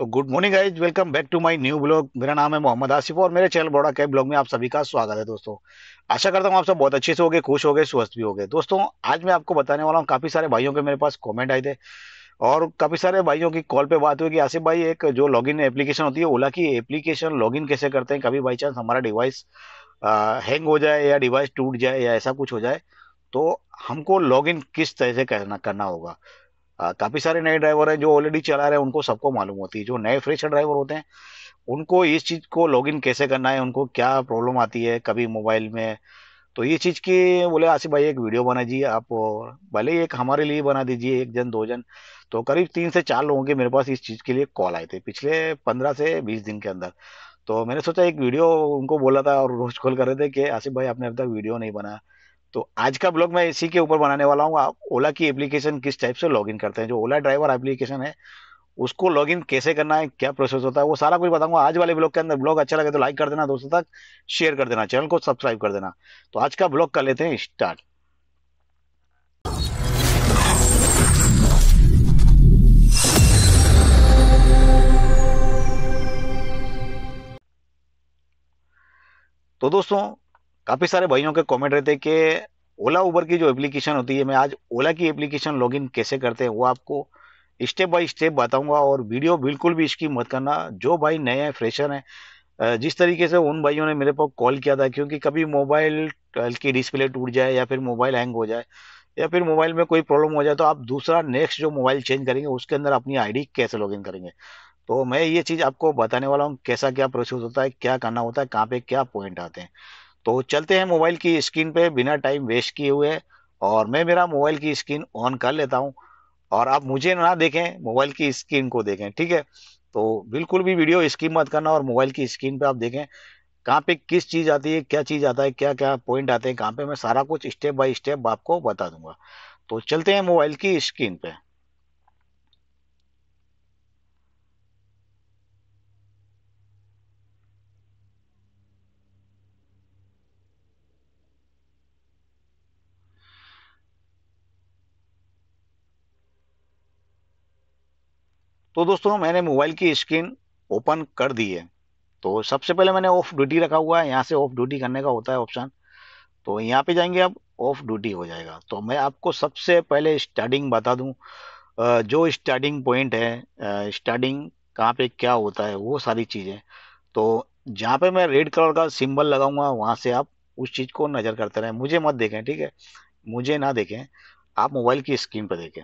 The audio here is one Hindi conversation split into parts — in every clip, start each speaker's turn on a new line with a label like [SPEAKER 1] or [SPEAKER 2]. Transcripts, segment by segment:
[SPEAKER 1] तो good morning guys welcome back to my new blog मेरा नाम है मोहम्मद आसिफ और मेरे चैनल बड़ा कैब ब्लॉग में आप सभी का स्वागत है दोस्तों आशा करता हूँ आप सब बहुत अच्छे से हो गए खुश हो गए स्वस्थ भी हो गए दोस्तों आज मैं आपको बताने वाला हूँ काफ़ी सारे भाइयों के मेरे पास कॉमेंट आए थे और काफ़ी सारे भाइयों की कॉल पे बात हुई कि आसिफ भाई एक जो लॉग इन एप्लीकेशन होती है ओला की एप्लीकेशन इन कैसे करते हैं कभी बाई चांस हमारा डिवाइस हैंग हो जाए या डिवाइस टूट जाए या ऐसा कुछ हो जाए तो हमको इन किस तरह से करना करना होगा काफ़ी सारे नए ड्राइवर हैं जो ऑलरेडी चला रहे हैं उनको सबको मालूम होती है जो नए फ्रेशर ड्राइवर होते हैं उनको इस चीज़ को लॉगिन कैसे करना है उनको क्या प्रॉब्लम आती है कभी मोबाइल में तो ये चीज़ की बोले आसिफ भाई एक वीडियो बना दीजिए आप भले एक हमारे लिए बना दीजिए एक जन दो जन तो करीब तीन से चार लोगों के मेरे पास इस चीज़ के लिए कॉल आए थे पिछले पंद्रह से बीस दिन के अंदर तो मैंने सोचा एक वीडियो उनको बोला था और रोज कॉल कर रहे थे कि आसिफ भाई आपने अब तक वीडियो नहीं बनाया तो आज का ब्लॉग मैं इसी के ऊपर बनाने वाला हूँ आप ओला की एप्लीकेशन किस टाइप से लॉगिन करते हैं जो ओला ड्राइवर एप्लीकेशन है उसको लॉगिन कैसे करना है क्या प्रोसेस होता है वो सारा कुछ बताऊंगा आज वाले ब्लॉग के अंदर ब्लॉग अच्छा लगे तो लाइक कर देना दोस्तों तक शेयर कर देना चैनल को सब्सक्राइब कर देना तो आज का ब्लॉग कर लेते हैं स्टार्ट तो दोस्तों काफ़ी सारे भाइयों के कमेंट रहते हैं कि ओला उबर की जो एप्लीकेशन होती है मैं आज ओला की एप्लीकेशन लॉगिन कैसे करते हैं वो आपको स्टेप बाय स्टेप बताऊंगा और वीडियो बिल्कुल भी इसकी मत करना जो भाई नए हैं फ्रेशर हैं जिस तरीके से उन भाइयों ने मेरे पास कॉल किया था क्योंकि कभी मोबाइल की डिस्प्ले टूट जाए या फिर मोबाइल हैंग हो जाए या फिर मोबाइल में कोई प्रॉब्लम हो जाए तो आप दूसरा नेक्स्ट जो मोबाइल चेंज करेंगे उसके अंदर अपनी आईडी कैसे लॉगिन करेंगे तो मैं ये चीज़ आपको बताने वाला हूँ कैसा क्या प्रोसेस होता है क्या करना होता है कहाँ पे क्या पॉइंट आते हैं तो चलते हैं मोबाइल की स्क्रीन पे बिना टाइम वेस्ट किए हुए और मैं मेरा मोबाइल की स्क्रीन ऑन कर लेता हूँ और आप मुझे ना देखें मोबाइल की स्क्रीन को देखें ठीक है तो बिल्कुल भी वीडियो स्क्रीन मत करना और मोबाइल की स्क्रीन पे आप देखें कहाँ पे किस चीज़ आती है क्या चीज़ आता है क्या क्या पॉइंट आते हैं कहाँ पे मैं सारा कुछ स्टेप बाय स्टेप आपको बता दूंगा तो चलते हैं मोबाइल की स्क्रीन पे तो दोस्तों मैंने मोबाइल की स्क्रीन ओपन कर दी है तो सबसे पहले मैंने ऑफ ड्यूटी रखा हुआ है यहाँ से ऑफ ड्यूटी करने का होता है ऑप्शन तो यहाँ पे जाएंगे आप ऑफ ड्यूटी हो जाएगा तो मैं आपको सबसे पहले स्टार्टिंग बता दूँ जो स्टार्टिंग पॉइंट है स्टार्टिंग कहाँ पे क्या होता है वो सारी चीज़ें तो जहाँ पे मैं रेड कलर का सिंबल लगाऊंगा वहाँ से आप उस चीज़ को नज़र करते रहें मुझे मत देखें ठीक है मुझे ना देखें आप मोबाइल की स्क्रीन पर देखें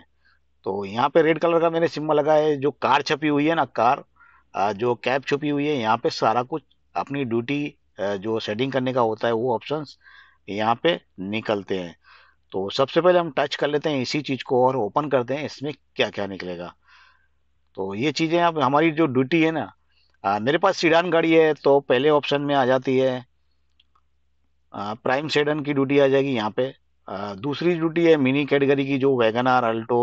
[SPEAKER 1] तो यहाँ पे रेड कलर का मैंने सिम्बल लगा है जो कार छपी हुई है ना कार जो कैप छुपी हुई है यहाँ पे सारा कुछ अपनी ड्यूटी जो सेटिंग करने का होता है वो ऑप्शन यहाँ पे निकलते हैं तो सबसे पहले हम टच कर लेते हैं इसी चीज़ को और ओपन करते हैं इसमें क्या क्या निकलेगा तो ये चीज़ें अब हमारी जो ड्यूटी है ना आ, मेरे पास सीडान गाड़ी है तो पहले ऑप्शन में आ जाती है आ, प्राइम सेडन की ड्यूटी आ जाएगी यहाँ पे आ, दूसरी ड्यूटी है मिनी कैटेगरी की जो वैगन आर अल्टो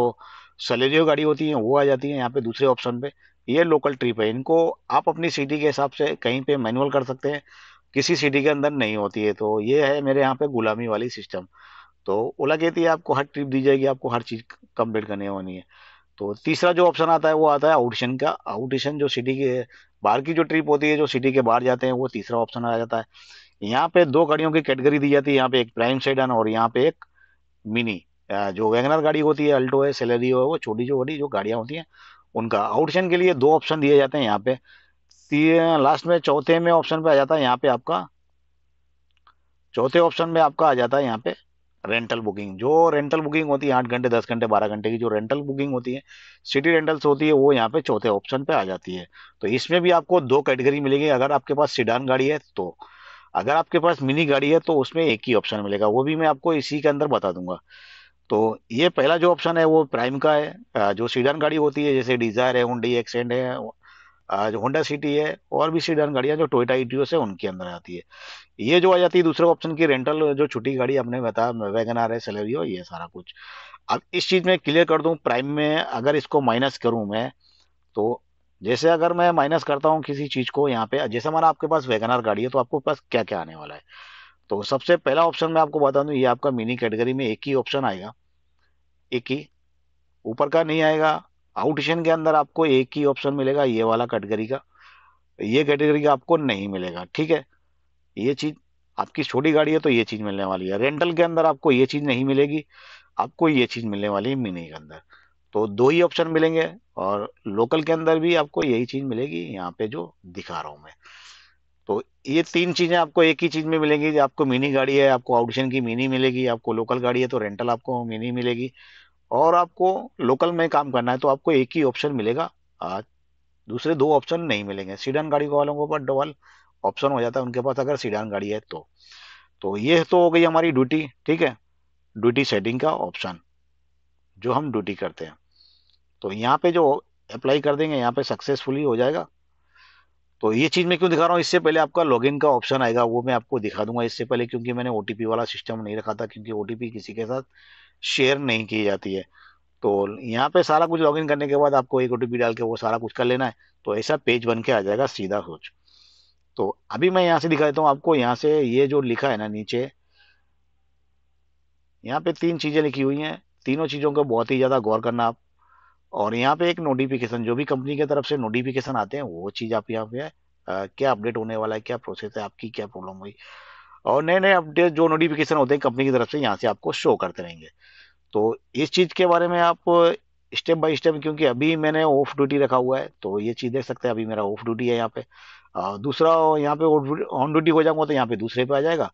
[SPEAKER 1] सलेरियो गाड़ी होती है वो आ जाती है यहाँ पे दूसरे ऑप्शन पे ये लोकल ट्रिप है इनको आप अपनी सिटी के हिसाब से कहीं पे मैनुअल कर सकते हैं किसी सिटी के अंदर नहीं होती है तो ये है मेरे यहाँ पे गुलामी वाली सिस्टम तो ओला कहती है आपको हर ट्रिप दी जाएगी आपको हर चीज़ कंप्लीट करनी होनी है तो तीसरा जो ऑप्शन आता है वो आता है आउटेशन का आउटेशन जो सिटी के बाहर की जो ट्रिप होती है जो सिटी के बाहर जाते हैं वो तीसरा ऑप्शन आ जाता है यहाँ पे दो गाड़ियों की कैटेगरी दी जाती है यहाँ पे एक प्राइम सेडन और यहाँ पे एक मिनी जो वैगनर गाड़ी होती है अल्टो है सेलरी है वो छोटी जो बड़ी जो गाड़ियाँ होती हैं उनका आउटशन के लिए दो ऑप्शन दिए जाते हैं यहाँ पे लास्ट में चौथे में ऑप्शन पे आ जाता है यहाँ पे आपका चौथे ऑप्शन में आपका आ जाता है यहाँ पे रेंटल बुकिंग जो रेंटल बुकिंग होती है आठ घंटे दस घंटे बारह घंटे की जो रेंटल बुकिंग होती है सिटी रेंटल्स होती है वो यहाँ पे चौथे ऑप्शन पे आ जाती है तो इसमें भी आपको दो कैटेगरी मिलेगी अगर आपके पास सिडान गाड़ी है तो अगर आपके पास मिनी गाड़ी है तो उसमें एक ही ऑप्शन मिलेगा वो भी मैं आपको इसी के अंदर बता दूंगा तो ये पहला जो ऑप्शन है वो प्राइम का है जो सीडन गाड़ी होती है जैसे डिज़ायर है हुडी एक्सेंड है जो होंडा सिटी है और भी सीडन गाड़ियाँ जो टोयटा इटियोस है उनके अंदर आती है ये जो आ जाती है दूसरे ऑप्शन की रेंटल जो छुट्टी गाड़ी आपने बताया वैगन आर है सैलरी ये सारा कुछ अब इस चीज़ में क्लियर कर दूँ प्राइम में अगर इसको माइनस करूँ मैं तो जैसे अगर मैं माइनस करता हूँ किसी चीज़ को यहाँ पे जैसे हमारा आपके पास वैगनार गाड़ी है तो आपको पास क्या क्या आने वाला है तो सबसे पहला ऑप्शन मैं आपको बता दूं ये आपका मिनी कैटेगरी में एक ही ऑप्शन आएगा एक ही ऊपर का नहीं आएगा आउटेशन के अंदर आपको एक ही ऑप्शन मिलेगा ये वाला कैटेगरी का ये कैटेगरी का आपको नहीं मिलेगा ठीक है ये चीज़ आपकी छोटी गाड़ी है तो ये चीज़ मिलने वाली है रेंटल के अंदर आपको ये चीज़ नहीं मिलेगी आपको ये चीज़ मिलने वाली है मिनी के अंदर तो दो ही ऑप्शन मिलेंगे और लोकल के अंदर भी आपको यही चीज़ मिलेगी यहाँ पे जो दिखा रहा हूं मैं तो ये तीन चीज़ें आपको एक ही चीज़ में मिलेंगी आपको मिनी गाड़ी है आपको आउटशन की मिनी मिलेगी आपको लोकल गाड़ी है तो रेंटल आपको मिनी मिलेगी और आपको लोकल में काम करना है तो आपको एक ही ऑप्शन मिलेगा आज दूसरे दो ऑप्शन नहीं मिलेंगे सीडान गाड़ी वालों के पास डबल ऑप्शन हो जाता है उनके पास अगर सीडान गाड़ी है तो तो ये तो हो गई हमारी ड्यूटी ठीक है ड्यूटी सेटिंग का ऑप्शन जो हम ड्यूटी करते हैं तो यहाँ पे जो अप्लाई कर देंगे यहाँ पे सक्सेसफुली हो जाएगा तो ये चीज मैं क्यों दिखा रहा हूँ इससे पहले आपका लॉगिन का ऑप्शन आएगा वो मैं आपको दिखा दूंगा इससे पहले क्योंकि मैंने ओटीपी वाला सिस्टम नहीं रखा था क्योंकि ओटीपी किसी के साथ शेयर नहीं की जाती है तो यहाँ पे सारा कुछ लॉगिन करने के बाद आपको एक ओटीपी डाल के वो सारा कुछ कर लेना है तो ऐसा पेज बन के आ जाएगा सीधा सोच तो अभी मैं यहाँ से दिखा देता हूँ आपको यहाँ से ये जो लिखा है ना नीचे यहाँ पे तीन चीजें लिखी हुई हैं तीनों चीजों को बहुत ही ज्यादा गौर करना आप और यहाँ पे एक नोटिफिकेशन जो भी कंपनी की तरफ से नोटिफिकेशन आते हैं वो चीज़ आप यहाँ पे क्या अपडेट होने वाला है क्या प्रोसेस है आपकी क्या प्रॉब्लम हुई और नए नए अपडेट जो नोटिफिकेशन होते हैं कंपनी की तरफ से यहाँ से आपको शो करते रहेंगे तो इस चीज़ के बारे में आप स्टेप बाय स्टेप क्योंकि अभी मैंने ऑफ ड्यूटी रखा हुआ है तो ये चीज़ देख सकते हैं अभी मेरा ऑफ ड्यूटी है यहाँ पे दूसरा यहाँ पे ऑन ड्यूटी हो जाऊंगा तो यहाँ पे दूसरे पे आ जाएगा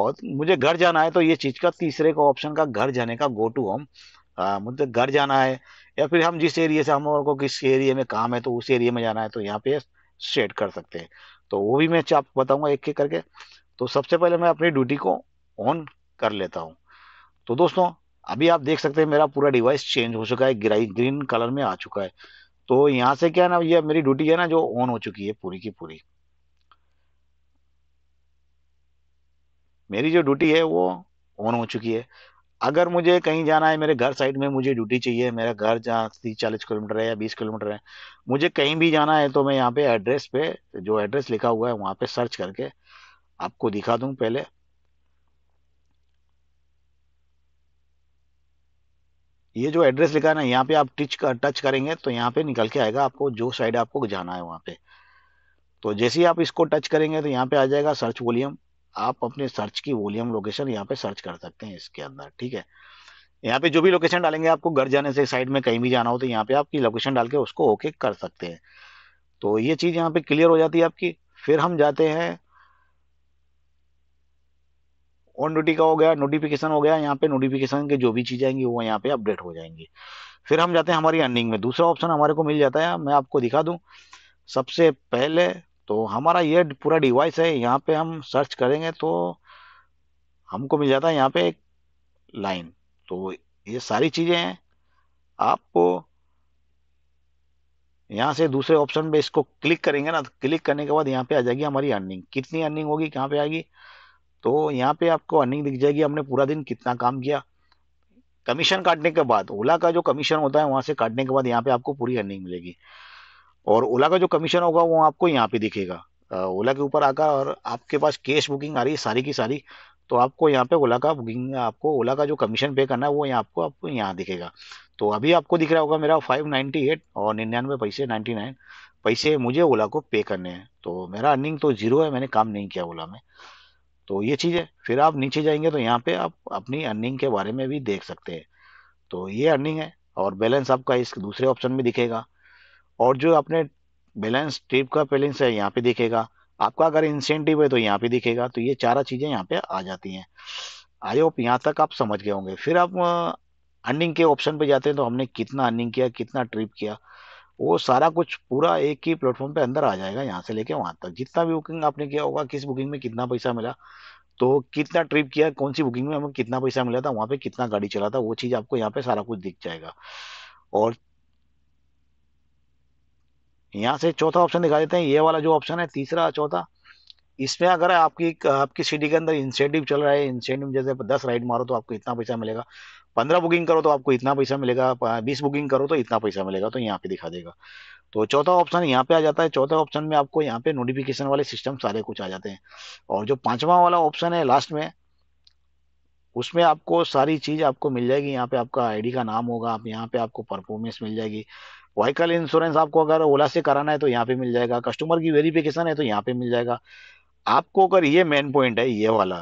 [SPEAKER 1] और मुझे घर जाना है तो ये चीज़ का तीसरे का ऑप्शन का घर जाने का गो टू होम मुझे घर जाना है या फिर हम जिस एरिया से हम को किस एरिया में काम है तो उस एरिया में जाना है तो यहाँ पे सेट कर सकते हैं तो वो भी मैं आपको बताऊंगा एक एक करके तो सबसे पहले मैं अपनी ड्यूटी को ऑन कर लेता हूँ तो दोस्तों अभी आप देख सकते हैं मेरा पूरा डिवाइस चेंज हो चुका है ग्रीन कलर में आ चुका है तो यहाँ से क्या है ना ये मेरी ड्यूटी है ना जो ऑन हो चुकी है पूरी की पूरी मेरी जो ड्यूटी है वो ऑन हो चुकी है अगर मुझे कहीं जाना है मेरे घर साइड में मुझे ड्यूटी चाहिए मेरा घर जहाँ तीस चालीस किलोमीटर है या बीस किलोमीटर है मुझे कहीं भी जाना है तो मैं यहाँ पे एड्रेस पे जो एड्रेस लिखा हुआ है वहाँ पे सर्च करके आपको दिखा दूँ पहले ये जो एड्रेस लिखा है ना यहाँ पे आप टच कर टच करेंगे तो यहाँ पे निकल के आएगा आपको जो साइड आपको जाना है वहाँ पे तो जैसे ही आप इसको टच करेंगे तो यहाँ पे आ जाएगा सर्च वॉल्यूम आप अपने सर्च की वॉल्यूम लोकेशन यहाँ पे सर्च कर सकते हैं इसके अंदर ठीक है यहाँ पे जो भी लोकेशन डालेंगे आपको घर जाने से साइड में कहीं भी जाना हो तो यहाँ पे आपकी लोकेशन डाल के उसको ओके कर सकते हैं तो ये चीज़ यहाँ पे क्लियर हो जाती है आपकी फिर हम जाते हैं ऑन ड्यूटी का हो गया नोटिफिकेशन हो गया यहाँ पे नोटिफिकेशन के जो भी चीज़ें आएंगी वो यहाँ पे अपडेट हो जाएंगी फिर हम जाते हैं हमारी अर्निंग में दूसरा ऑप्शन हमारे को मिल जाता है मैं आपको दिखा दू सबसे पहले तो हमारा ये पूरा डिवाइस है यहाँ पे हम सर्च करेंगे तो हमको मिल जाता है यहाँ पे एक लाइन तो ये सारी चीज़ें हैं आप यहाँ से दूसरे ऑप्शन पे इसको क्लिक करेंगे ना तो क्लिक करने के बाद यहाँ पे आ जाएगी हमारी अर्निंग कितनी अर्निंग होगी कहाँ पे आएगी तो यहाँ पे आपको अर्निंग दिख जाएगी हमने पूरा दिन कितना काम किया कमीशन काटने के बाद ओला का जो कमीशन होता है वहाँ से काटने के बाद यहाँ पे आपको पूरी अर्निंग मिलेगी और ओला का जो कमीशन होगा वो आपको यहाँ पे दिखेगा ओला के ऊपर आकर और आपके पास कैश बुकिंग आ रही है सारी की सारी तो आपको यहाँ पे ओला का बुकिंग आपको ओला का जो कमीशन पे करना है वो यहाँ आपको आपको यहाँ दिखेगा तो अभी आपको दिख रहा होगा मेरा फाइव नाइन्टी एट और निन्यानवे पैसे नाइन्टी नाइन पैसे मुझे ओला को पे करने हैं तो मेरा अर्निंग तो जीरो है मैंने काम नहीं किया ओला में तो ये चीज़ है फिर आप नीचे जाएंगे तो यहाँ पे आप अपनी अर्निंग के बारे में भी देख सकते हैं तो ये अर्निंग है और बैलेंस आपका इस दूसरे ऑप्शन में दिखेगा और जो आपने बैलेंस टेप का बैलेंस है यहाँ पे दिखेगा आपका अगर इंसेंटिव है तो यहाँ पे दिखेगा तो ये चारा चीज़ें यहाँ पे आ जाती हैं आई होप यहाँ तक आप समझ गए होंगे फिर आप अर्निंग के ऑप्शन पे जाते हैं तो हमने कितना अर्निंग किया कितना ट्रिप किया वो सारा कुछ पूरा एक ही प्लेटफॉर्म पे अंदर आ जाएगा यहाँ से लेके वहां तक जितना भी बुकिंग आपने किया होगा किस बुकिंग में कितना पैसा मिला तो कितना ट्रिप किया कौन सी बुकिंग में हमें कितना पैसा मिला था वहाँ पे कितना गाड़ी चला था वो चीज़ आपको यहाँ पे सारा कुछ दिख जाएगा और यहाँ से चौथा ऑप्शन दिखा देते हैं ये वाला जो ऑप्शन है तीसरा चौथा इसमें अगर आपकी आपकी सिटी के अंदर इंसेंटिव चल रहा है इंसेंटिव जैसे दस राइड मारो तो आपको इतना पैसा मिलेगा पंद्रह बुकिंग करो तो आपको इतना पैसा मिलेगा बीस बुकिंग करो तो इतना पैसा मिलेगा तो यहाँ पे दिखा देगा तो चौथा ऑप्शन यहाँ पे आ जाता है चौथे ऑप्शन में आपको यहाँ पे नोटिफिकेशन वाले सिस्टम सारे कुछ आ जाते हैं और जो पांचवा वाला ऑप्शन है लास्ट में उसमें आपको सारी चीज़ आपको मिल जाएगी यहाँ पे आपका आईडी का नाम होगा आप यहाँ पे आपको परफॉर्मेंस मिल जाएगी व्हीकल इंश्योरेंस आपको अगर ओला से कराना है तो यहाँ पे मिल जाएगा कस्टमर की वेरिफिकेशन है तो यहाँ पे मिल जाएगा आपको अगर ये मेन पॉइंट है ये वाला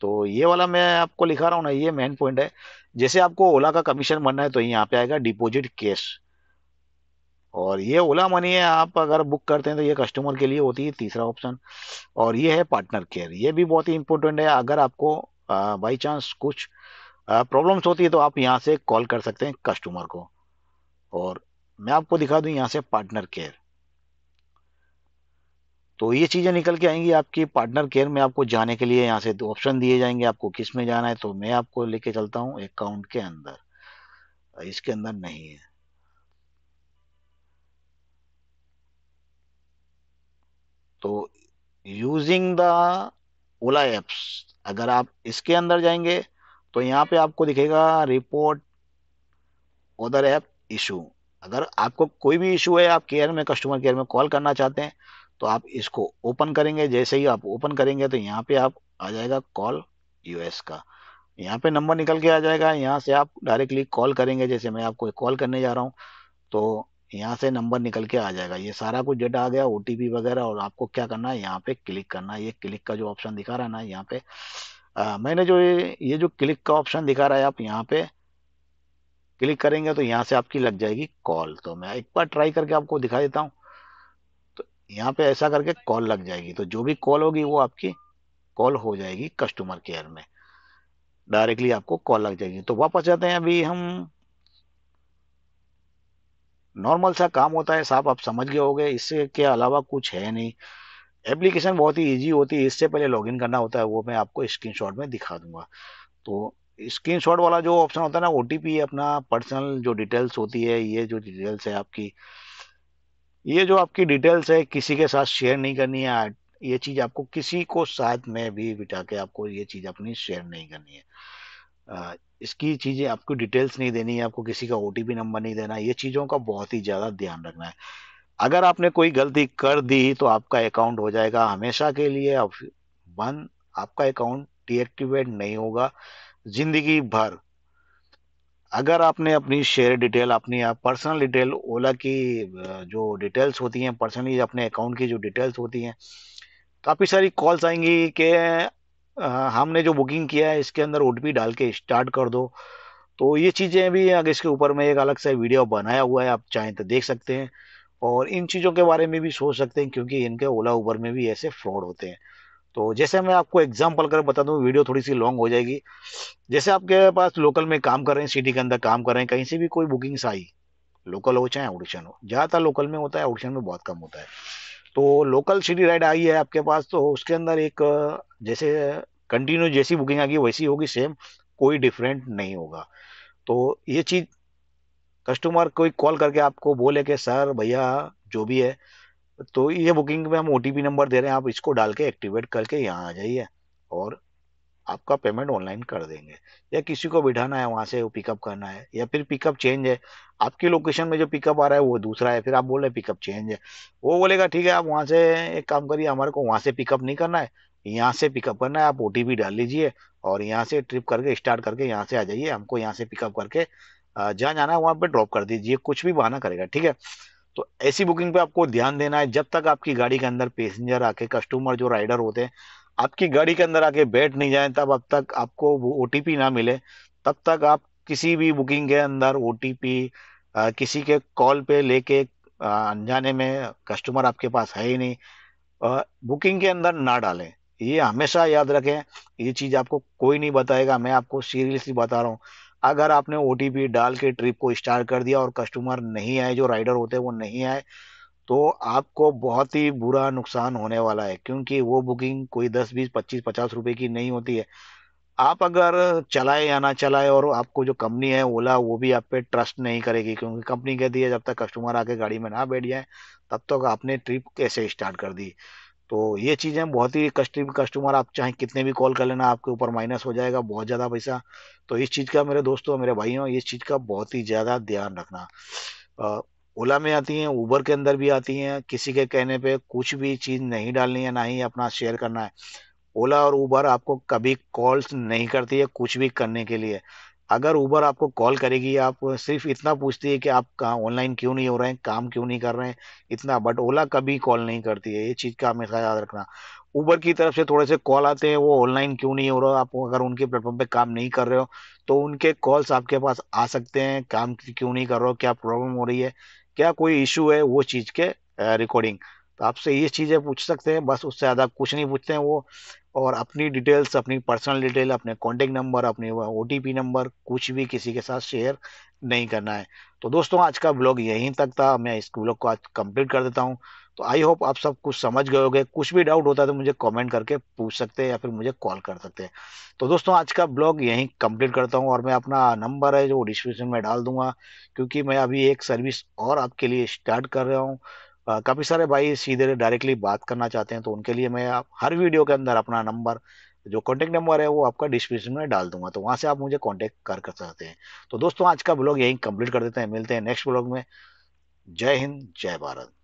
[SPEAKER 1] तो ये वाला मैं आपको लिखा रहा हूँ ना ये मेन पॉइंट है जैसे आपको ओला का कमीशन बनना है तो यहाँ पे आएगा डिपोजिट कैश और ये ओला मनी है आप अगर बुक करते हैं तो ये कस्टमर के लिए होती है तीसरा ऑप्शन और ये है पार्टनर केयर ये भी बहुत ही इंपॉर्टेंट है अगर आपको बाई चांस कुछ प्रॉब्लम्स होती है तो आप यहाँ से कॉल कर सकते हैं कस्टमर को और मैं आपको दिखा दूं यहां से पार्टनर केयर तो ये चीज़ें निकल के आएंगी आपकी पार्टनर केयर में आपको जाने के लिए यहां से दो ऑप्शन दिए जाएंगे आपको किस में जाना है तो मैं आपको लेके चलता हूं अकाउंट के अंदर इसके अंदर नहीं है तो यूजिंग द ओला एप्स अगर आप इसके अंदर जाएंगे तो यहां पे आपको दिखेगा रिपोर्ट ओदर ऐप इशू अगर आपको कोई भी इशू है आप केयर में कस्टमर केयर में कॉल करना चाहते हैं तो आप इसको ओपन करेंगे जैसे ही आप ओपन करेंगे तो यहाँ पे आप आ जाएगा कॉल यूएस का यहाँ पे नंबर निकल के आ जाएगा यहाँ से आप डायरेक्टली कॉल करेंगे जैसे मैं आपको कॉल करने जा रहा हूँ तो यहाँ से नंबर निकल के आ जाएगा ये सारा कुछ डेटा आ गया ओ वगैरह और आपको क्या करना है यहाँ पे क्लिक करना है ये क्लिक का जो ऑप्शन दिखा रहा है ना यहाँ पे आ, मैंने जो ये ये जो क्लिक का ऑप्शन दिखा रहा है आप यहाँ पे क्लिक करेंगे तो यहाँ से आपकी लग जाएगी कॉल तो मैं एक बार ट्राई करके आपको दिखा देता हूँ तो यहाँ पे ऐसा करके कॉल लग जाएगी तो जो भी कॉल होगी वो आपकी कॉल हो जाएगी कस्टमर केयर में डायरेक्टली आपको कॉल लग जाएगी तो वापस जाते हैं अभी हम नॉर्मल सा काम होता है साहब आप समझ गए होंगे इससे अलावा कुछ है नहीं एप्लीकेशन बहुत ही ईजी होती है इससे पहले लॉगिन करना होता है वो मैं आपको स्क्रीनशॉट में दिखा दूंगा तो स्क्रीनशॉट वाला जो ऑप्शन होता है ना ओटीपी अपना पर्सनल जो डिटेल्स होती है ये जो डिटेल्स है आपकी ये जो आपकी डिटेल्स है किसी के साथ शेयर नहीं करनी है ये चीज़ आपको किसी को साथ में भी बिठा के आपको ये चीज़ अपनी शेयर नहीं करनी है इसकी चीज़ें आपको डिटेल्स नहीं देनी है आपको किसी का ओ नंबर नहीं देना ये चीज़ों का बहुत ही ज़्यादा ध्यान रखना है अगर आपने कोई गलती कर दी तो आपका अकाउंट हो जाएगा हमेशा के लिए बंद आपका अकाउंट डीएक्टिवेट नहीं होगा जिंदगी भर अगर आपने अपनी शेयर डिटेल अपनी पर्सनल डिटेल ओला की जो डिटेल्स होती हैं पर्सनली अपने अकाउंट की जो डिटेल्स होती हैं काफ़ी सारी कॉल्स आएंगी कि हमने जो बुकिंग किया है इसके अंदर ओ डाल के स्टार्ट कर दो तो ये चीज़ें भी अगर इसके ऊपर में एक अलग से वीडियो बनाया हुआ है आप चाहें तो देख सकते हैं और इन चीज़ों के बारे में भी सोच सकते हैं क्योंकि इनके ओला उबर में भी ऐसे फ्रॉड होते हैं तो जैसे मैं आपको एग्जाम्पल कर बता दूं वीडियो थोड़ी सी लॉन्ग हो जाएगी जैसे आपके पास लोकल में काम कर रहे हैं सिटी के अंदर काम कर रहे हैं कहीं से भी कोई बुकिंग्स आई लोकल हो चाहे ऑडिशन हो ज़्यादातर लोकल में होता है ऑडिशन में बहुत कम होता है तो लोकल सिटी राइड आई है आपके पास तो उसके अंदर एक जैसे कंटिन्यू जैसी बुकिंग गई वैसी होगी सेम कोई डिफरेंट नहीं होगा तो ये चीज़ कस्टमर कोई कॉल करके आपको बोले कि सर भैया जो भी है तो ये बुकिंग में हम ओ नंबर दे रहे हैं आप इसको डाल के एक्टिवेट करके यहाँ आ जाइए और आपका पेमेंट ऑनलाइन कर देंगे या किसी को बिठाना है वहाँ से पिकअप करना है या फिर पिकअप चेंज है आपकी लोकेशन में जो पिकअप आ रहा है वो दूसरा है फिर आप बोल रहे हैं पिकअप चेंज है वो बोलेगा ठीक है आप वहाँ से एक काम करिए हमारे को वहाँ से पिकअप नहीं करना है यहाँ से पिकअप करना है आप ओ डाल लीजिए और यहाँ से ट्रिप करके स्टार्ट करके यहाँ से आ जाइए हमको यहाँ से पिकअप करके जहाँ जाना है वहाँ पर ड्रॉप कर दीजिए कुछ भी बहाना करेगा ठीक है तो ऐसी बुकिंग पे आपको ध्यान देना है जब तक आपकी गाड़ी के अंदर पैसेंजर आके कस्टमर जो राइडर होते हैं आपकी गाड़ी के अंदर आके बैठ नहीं जाए तब अब तक आपको वो ओ ना मिले तब तक आप किसी भी बुकिंग के अंदर ओ किसी के कॉल पे लेके अनजाने में कस्टमर आपके पास है ही नहीं बुकिंग के अंदर ना डालें ये हमेशा याद रखें ये चीज़ आपको कोई नहीं बताएगा मैं आपको सीरियसली बता रहा हूँ अगर आपने ओ डाल के ट्रिप को स्टार्ट कर दिया और कस्टमर नहीं आए जो राइडर होते हैं वो नहीं आए तो आपको बहुत ही बुरा नुकसान होने वाला है क्योंकि वो बुकिंग कोई दस बीस पच्चीस पचास रुपए की नहीं होती है आप अगर चलाए या ना चलाए और आपको जो कंपनी है ओला वो भी आप पे ट्रस्ट नहीं करेगी क्योंकि कंपनी कहती है जब तक कस्टमर आके गाड़ी में ना बैठ जाए तब तक तो आपने ट्रिप कैसे स्टार्ट कर दी तो ये चीज़ें बहुत ही कस्टम कस्टमर आप चाहे कितने भी कॉल कर लेना आपके ऊपर माइनस हो जाएगा बहुत ज़्यादा पैसा तो इस चीज़ का मेरे दोस्तों मेरे भाइयों इस चीज़ का बहुत ही ज़्यादा ध्यान रखना ओला में आती हैं ऊबर के अंदर भी आती हैं किसी के कहने पे कुछ भी चीज़ नहीं डालनी है ना ही अपना शेयर करना है ओला और ऊबर आपको कभी कॉल्स नहीं करती है कुछ भी करने के लिए अगर ऊबर आपको कॉल करेगी आप सिर्फ इतना पूछती है कि आप कहाँ ऑनलाइन क्यों नहीं हो रहे हैं काम क्यों नहीं कर रहे हैं इतना बट ओला कभी कॉल नहीं करती है ये चीज़ का हमेशा याद रखना ऊबर की तरफ से थोड़े से कॉल आते हैं वो ऑनलाइन क्यों नहीं हो रहा आप अगर उनके प्लेटफॉर्म पे काम नहीं कर रहे हो तो उनके कॉल्स आपके पास आ सकते हैं काम क्यों नहीं कर रहे हो क्या प्रॉब्लम हो रही है क्या कोई इशू है वो चीज़ के रिकॉर्डिंग तो आपसे ये चीज़ें पूछ सकते हैं बस उससे ज़्यादा कुछ नहीं पूछते हैं वो और अपनी डिटेल्स अपनी पर्सनल डिटेल अपने कॉन्टेक्ट नंबर अपने ओ नंबर कुछ भी किसी के साथ शेयर नहीं करना है तो दोस्तों आज का ब्लॉग यहीं तक था मैं इस ब्लॉग को आज कंप्लीट कर देता हूँ तो आई होप आप सब कुछ समझ गए होगे कुछ भी डाउट होता है तो मुझे कमेंट करके पूछ सकते हैं या फिर मुझे कॉल कर सकते हैं तो दोस्तों आज का ब्लॉग यहीं कंप्लीट करता हूँ और मैं अपना नंबर है जो डिस्क्रिप्शन में डाल दूंगा क्योंकि मैं अभी एक सर्विस और आपके लिए स्टार्ट कर रहा हूँ काफ़ी सारे भाई सीधे डायरेक्टली बात करना चाहते हैं तो उनके लिए मैं हर वीडियो के अंदर अपना नंबर जो कॉन्टैक्ट नंबर है वो आपका डिस्क्रिप्शन में डाल दूंगा तो वहाँ से आप मुझे कॉन्टैक्ट कर कर सकते हैं तो दोस्तों आज का ब्लॉग यहीं कंप्लीट कर देते हैं मिलते हैं नेक्स्ट ब्लॉग में जय हिंद जय भारत